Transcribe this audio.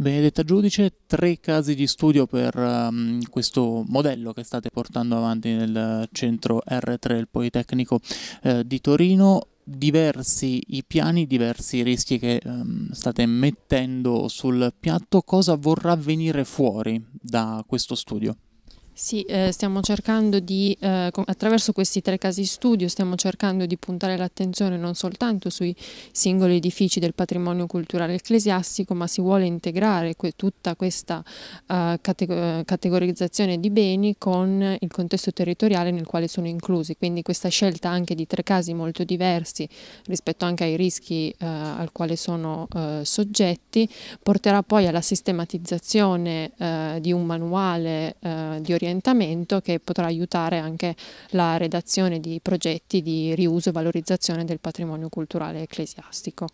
Benedetta Giudice, tre casi di studio per um, questo modello che state portando avanti nel centro R3, il Politecnico eh, di Torino diversi i piani, diversi i rischi che um, state mettendo sul piatto, cosa vorrà venire fuori da questo studio? Sì, eh, stiamo cercando di, eh, attraverso questi tre casi studio, stiamo cercando di puntare l'attenzione non soltanto sui singoli edifici del patrimonio culturale ecclesiastico, ma si vuole integrare que tutta questa eh, cate eh, categorizzazione di beni con il contesto territoriale nel quale sono inclusi. Quindi questa scelta anche di tre casi molto diversi rispetto anche ai rischi eh, al quale sono eh, soggetti porterà poi alla sistematizzazione di un manuale di orientamento orientamento che potrà aiutare anche la redazione di progetti di riuso e valorizzazione del patrimonio culturale ecclesiastico.